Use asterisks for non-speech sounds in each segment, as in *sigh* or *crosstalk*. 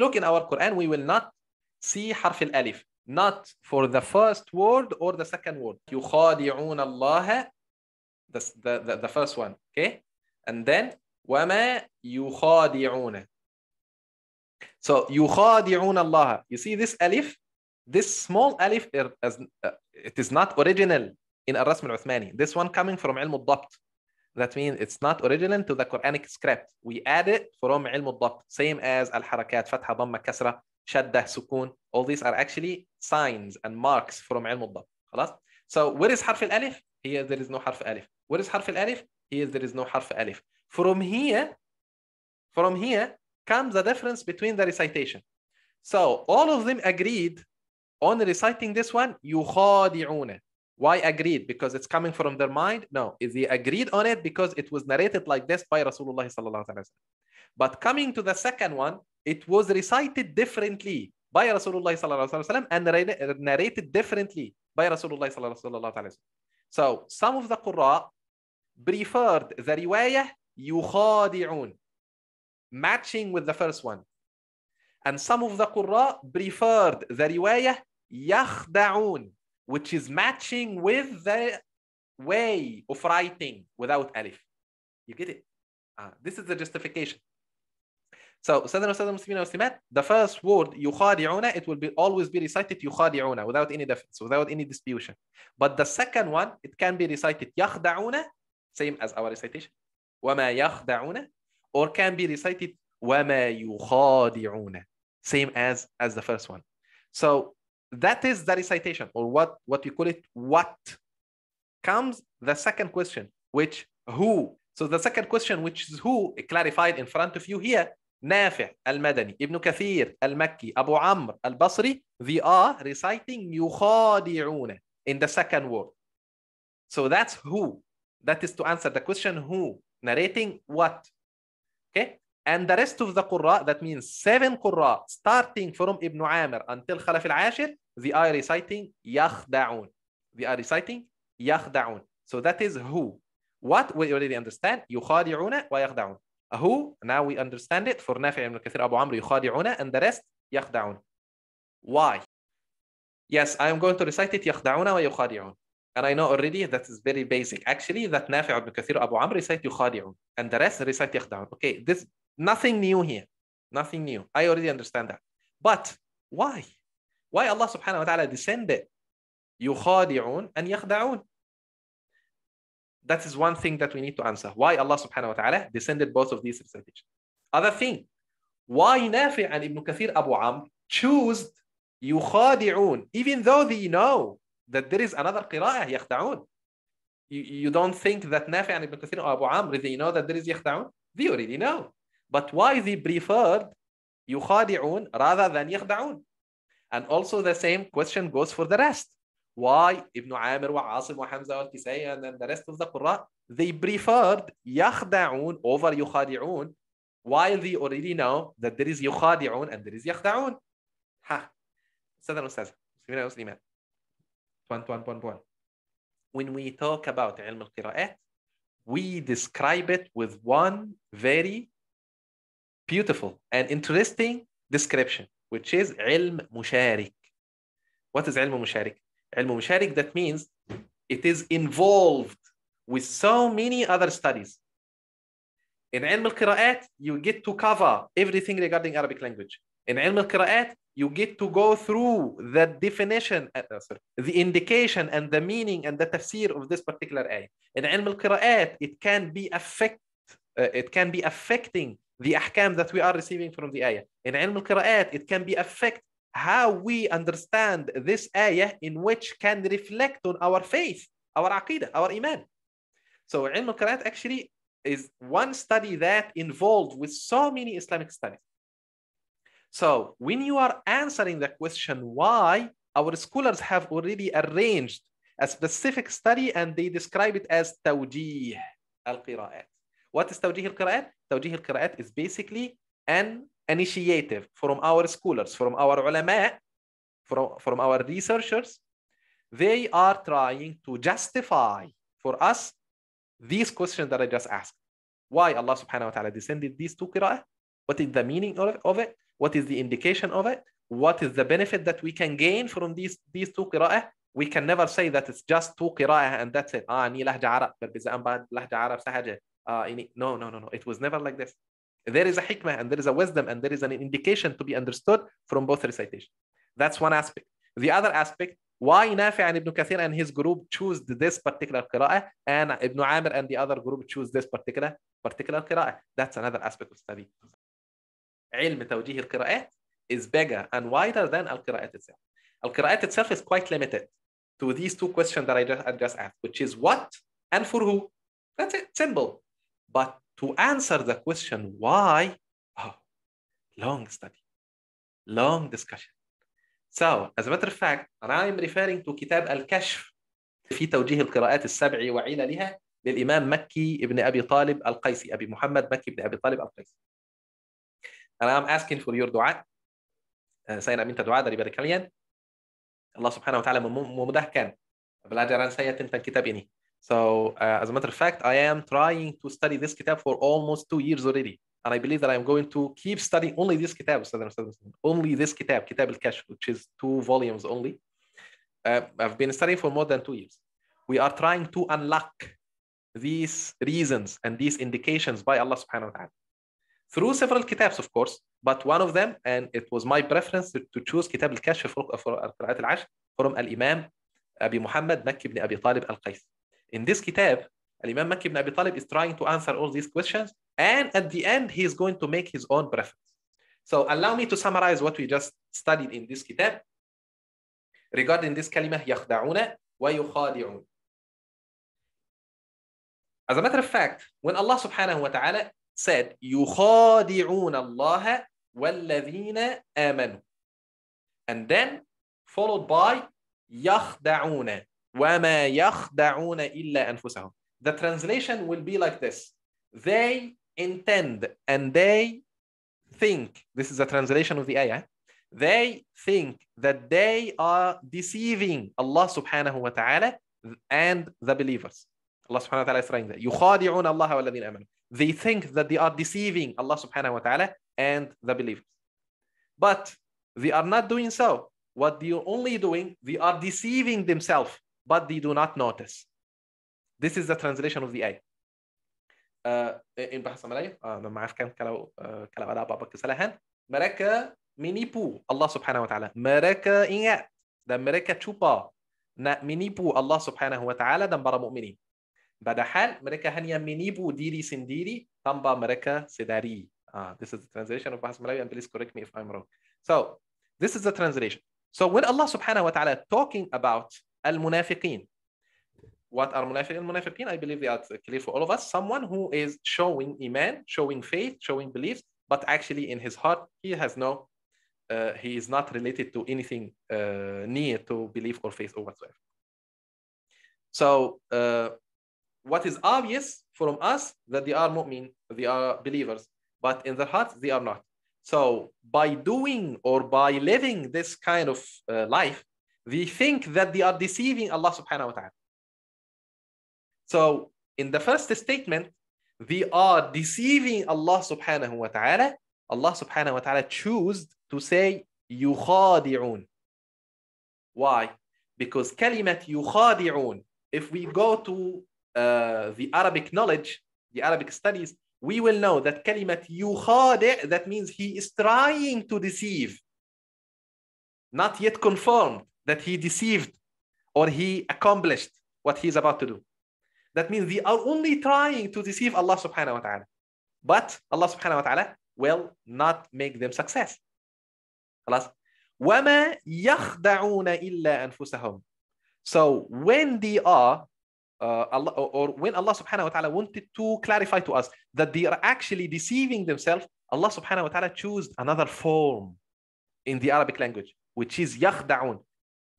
look in our Quran, we will not see harf al-alif, not for the first word or the second word. يُخَادِعُونَ اللَّهَ the, the, the first one, okay? And then وَمَا يُخَادِعُونَ So يُخَادِعُونَ اللَّهَ You see this alif? This small alif, uh, it is not original in Ar-Rasm al-Uthmani. This one coming from Ilm al-Dabt. That means it's not original to the Quranic script. We add it from ilm al-dabt, same as al-harakat, fatha, dhamma, kasra, shadda, sukun. All these are actually signs and marks from ilm al-dabt. خلاص? So where is harf al-alif? Here there is no harf alif. Where is harf al-alif? Here there is no harf alif. From here, from here comes the difference between the recitation. So all of them agreed on reciting this one, يخادعون. Why agreed? Because it's coming from their mind? No. Is he agreed on it? Because it was narrated like this by Rasulullah sallallahu But coming to the second one, it was recited differently by Rasulullah sallallahu and narrated differently by Rasulullah sallallahu So some of the Qur'an preferred the riwayah yukhadi'un, matching with the first one. And some of the Qur'an preferred the riwayah yakhda'un, which is matching with the way of writing without alif. You get it? Uh, this is the justification. So, Sadana Sadam Muslimin the first word, yukhadi'una, it will be always be recited yukhadi'una without any difference, without any disputation. But the second one, it can be recited yakhda'una, same as our recitation, wama yakhda'una, or can be recited wama yukhadi'una, same as, as the first one. So that is the recitation or what what you call it what comes the second question which who so the second question which is who clarified in front of you here نافع المدني ابن كثير المكي أبو al البصري they are reciting يخادعون in the second word so that's who that is to answer the question who narrating what okay and the rest of the qurra that means seven qurra starting from ibn amir until khalaf al-ashir they are reciting yakhdaun. They are reciting yakhdaun. So that is who. What we already understand. wa yakhdaun. Who, now we understand it. For نافع ibn Kathir Abu Amr, يخادعون and the rest yakhdaun. Why? Yes, I am going to recite it يخدعون ويخادعون. And I know already that is very basic. Actually, that Nafi' ibn Kathir Abu Amr recite yukhadi'un. And the rest recite yakhdaun. Okay, this nothing new here. Nothing new. I already understand that. But why? Why Allah subhanahu wa ta'ala descended? يخادعون and يخدعون. That is one thing that we need to answer. Why Allah subhanahu wa ta'ala descended both of these recitations. Other thing, why Nafi and Ibn Kathir Abu Amr choose يخادعون even though they know that there is another قراءة يخدعون. You, you don't think that Nafi and Ibn Kathir Abu Amr, they know that there is يخدعون? They already know. But why they preferred يخادعون rather than يخدعون? And also the same question goes for the rest. Why Ibn Amir wa Asim wa Hamza al Kisai and then the rest of the Qur'an? they preferred yakhda'un over yukhadi'un while they already know that there is yukhadi'un and there is yakhda'un. Ha. Sadhan Ustaz, Muslimina When we talk about ilm al we describe it with one very beautiful and interesting description which is علم مشارك. What is علم مشارك? علم مشارك that means it is involved with so many other studies. In علم القراءات you get to cover everything regarding Arabic language. In علم القراءات you get to go through the definition, uh, uh, sorry, the indication and the meaning and the tafsir of this particular ayah. In علم al it can be affect, uh, it can be affecting the ahkam that we are receiving from the ayah. In ilm al-qira'at, it can be affect how we understand this ayah in which can reflect on our faith, our aqidah, our iman. So ilm al-qira'at actually is one study that involved with so many Islamic studies. So when you are answering the question why, our scholars have already arranged a specific study and they describe it as tawjih al-qira'at. What is توجيه القراءات? توجيه القراءات is basically an initiative from our scholars, from our علماء, from, from our researchers. They are trying to justify for us these questions that I just asked. Why Allah subhanahu wa ta'ala descended these two qira'ah? What is the meaning of it? What is the indication of it? What is the benefit that we can gain from these, these two qira'ah? We can never say that it's just two qira'ah and that's it. Ah, ni lahja Arab, sahaja uh, in, no, no, no, no. It was never like this. There is a hikmah and there is a wisdom and there is an indication to be understood from both recitations. That's one aspect. The other aspect, why Nafi and Ibn Kathir and his group choose this particular qira'ah and Ibn Amir and the other group choose this particular particular qira'ah. That's another aspect of study. علم توجيه القراءات is bigger and wider than al-qira'at itself. Al-qira'at itself is quite limited to these two questions that I just, I just asked, which is what and for who. That's it, simple. But to answer the question why, oh, long study, long discussion. So, as a matter of fact, and I'm referring to كتاب الكشف في توجيه القراءات السبع وعللها للإمام مكي ابن أبي طالب القيسي أبي محمد مكي ابن أبي طالب القيسي and I'm asking for your دعاء سيدنا minta doa dari kalian Allah subhanahu wa ta'ala memudahkan pelajaran saya tentang kitab ini So uh, as a matter of fact, I am trying to study this kitab for almost two years already. And I believe that I'm going to keep studying only this kitab, only this kitab, Kitab al-Kashf, which is two volumes only. Uh, I've been studying for more than two years. We are trying to unlock these reasons and these indications by Allah subhanahu wa ta'ala through several kitabs, of course, but one of them, and it was my preference to, choose Kitab al-Kashf for al-Ashr from Al-Imam Abi Muhammad Makki ibn Abi Talib al-Qais. In this kitab, Imam Makki ibn Abi Talib is trying to answer all these questions, and at the end, he is going to make his own preference. So allow me to summarize what we just studied in this kitab regarding this kalimah yakhda'una wa As a matter of fact, when Allah subhanahu wa ta'ala said, يُخَادِعُونَ اللَّهَ وَالَّذِينَ آمَنُوا And then followed by يَخْدَعُونَ وَمَا يَخْدَعُونَ إِلَّا أَنفُسَهُمْ The translation will be like this. They intend and they think, this is a translation of the ayah, they think that they are deceiving Allah subhanahu wa ta'ala and the believers. Allah subhanahu wa ta'ala is saying that. يُخَادِعُونَ اللَّهَ وَالَّذِينَ آمَنُوا They think that they are deceiving Allah subhanahu wa ta'ala and the believers. But they are not doing so. What they are only doing, they are deceiving themselves but they do not notice. This is the translation of the ayah. in bahasa Melayu, uh, memaafkan kalau kalau ada apa kesalahan, mereka menipu Allah Subhanahu wa taala. Mereka ingat dan mereka cuba nak menipu Allah Subhanahu wa taala dan para mukminin. Padahal mereka hanya menipu diri sendiri tanpa mereka sedari. Uh, this is the translation of bahasa Melayu and please correct me if I'm wrong. So, this is the translation. So when Allah Subhanahu wa taala talking about المنافقين what are munafiqin? I believe that are clear for all of us. Someone who is showing iman, showing faith, showing beliefs, but actually in his heart he has no, uh, he is not related to anything uh, near to belief or faith or whatsoever. So uh, what is obvious from us that they are mu'min, they are believers, but in their hearts they are not. So by doing or by living this kind of uh, life, they think that they are deceiving Allah subhanahu wa ta'ala. So in the first statement, they are deceiving Allah subhanahu wa ta'ala. Allah subhanahu wa ta'ala chose to say yukhadi'un. Why? Because kalimat yukhadi'un, if we go to uh, the Arabic knowledge, the Arabic studies, we will know that kalimat yukhadi' that means he is trying to deceive, not yet confirmed that he deceived or he accomplished what he is about to do. That means they are only trying to deceive Allah subhanahu wa ta'ala. But Allah subhanahu wa ta'ala will not make them success. وما يخدعون إلا أنفسهم so when they are uh, Allah, or, or when Allah subhanahu wa ta'ala wanted to clarify to us that they are actually deceiving themselves Allah subhanahu wa ta'ala chose another form in the Arabic language which is يخدعون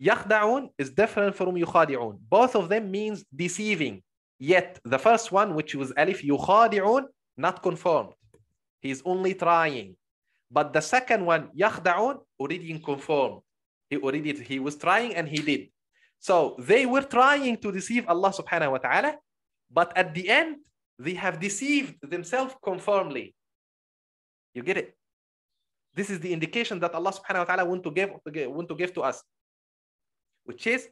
yakhda'un is different from yukhadi'un. Both of them means deceiving. Yet the first one, which was alif, yukhadi'un, not confirmed. He's only trying. But the second one, yakhda'un, already confirmed. He already he was trying and he did. So they were trying to deceive Allah subhanahu wa ta'ala, but at the end, they have deceived themselves confirmly. You get it? This is the indication that Allah subhanahu wa ta'ala want to give want to give to us which is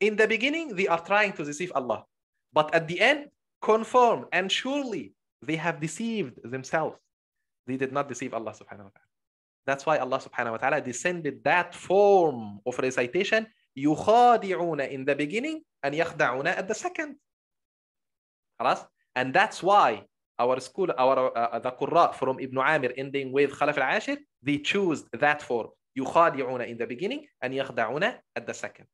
in the beginning, they are trying to deceive Allah. But at the end, confirm and surely they have deceived themselves. They did not deceive Allah subhanahu wa ta'ala. That's why Allah subhanahu wa ta'ala descended that form of recitation, يُخَادِعُونَ in the beginning and يَخْدَعُونَ at the second. And that's why our school, our uh, uh, the Qurra from Ibn Amir ending with Khalaf al-Ashir, they choose that form. يُخَادِعُونَ in the beginning and يَخْدَعُونَ at the second.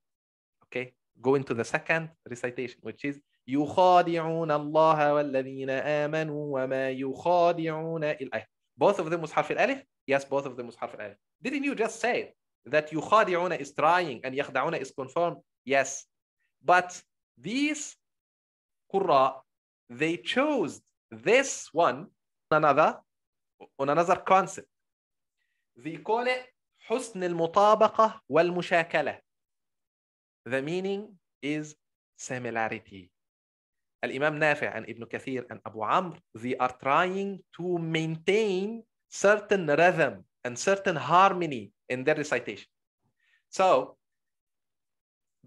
Okay, go into the second recitation, which is يخادعون الله والذين آمنوا وما يخادعون الآية. Both of them was harf al Yes, both of them was harf al Didn't you just say that يخادعون is trying and يخدعون is confirmed? Yes. But these qurra, they chose this one on another, on another concept. They call it حسن المطابقة والمشاكلة. The meaning is similarity. Al-Imam Nafi' and Ibn Kathir and Abu Amr, they are trying to maintain certain rhythm and certain harmony in their recitation. So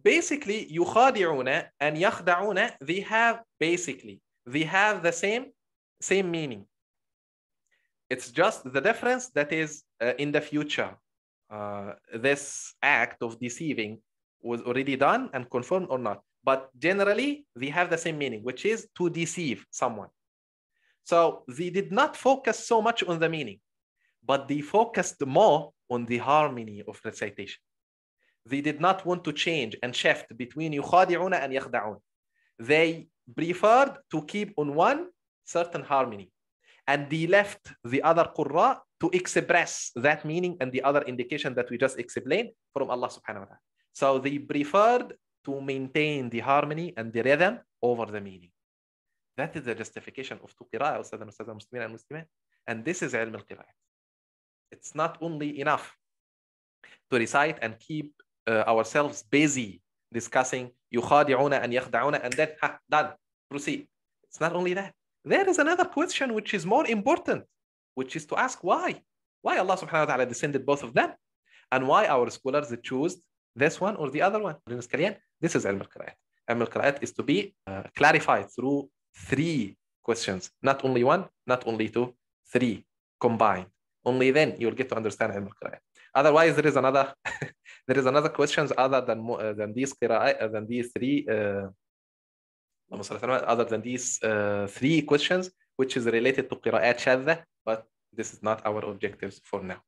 basically, يخادعون and يخدعون, they have basically, they have the same, same meaning. It's just the difference that is uh, in the future. Uh, this act of deceiving was already done and confirmed or not. But generally, they have the same meaning, which is to deceive someone. So they did not focus so much on the meaning, but they focused more on the harmony of recitation. They did not want to change and shift between yukhadi'una and yakhda'un. They preferred to keep on one certain harmony. And they left the other qurra to express that meaning and the other indication that we just explained from Allah subhanahu wa ta'ala. So they preferred to maintain the harmony and the rhythm over the meaning. That is the justification of two qira'ah, and and And this is ilm al It's not only enough to recite and keep uh, ourselves busy discussing yukhadi'una and yakhda'una and then, ha, done, proceed. It's not only that. There is another question which is more important, which is to ask why? Why Allah subhanahu wa ta'ala descended both of them? And why our scholars choose this one or the other one this is Elmer القراءات Elmer القراءات is to be uh, clarified through three questions not only one not only two three combined only then you'll get to understand علم القراءات otherwise there is another *laughs* there is another questions other than uh, than these uh, than these three uh, other than these uh, three questions which is related to qiraat شاذة but this is not our objectives for now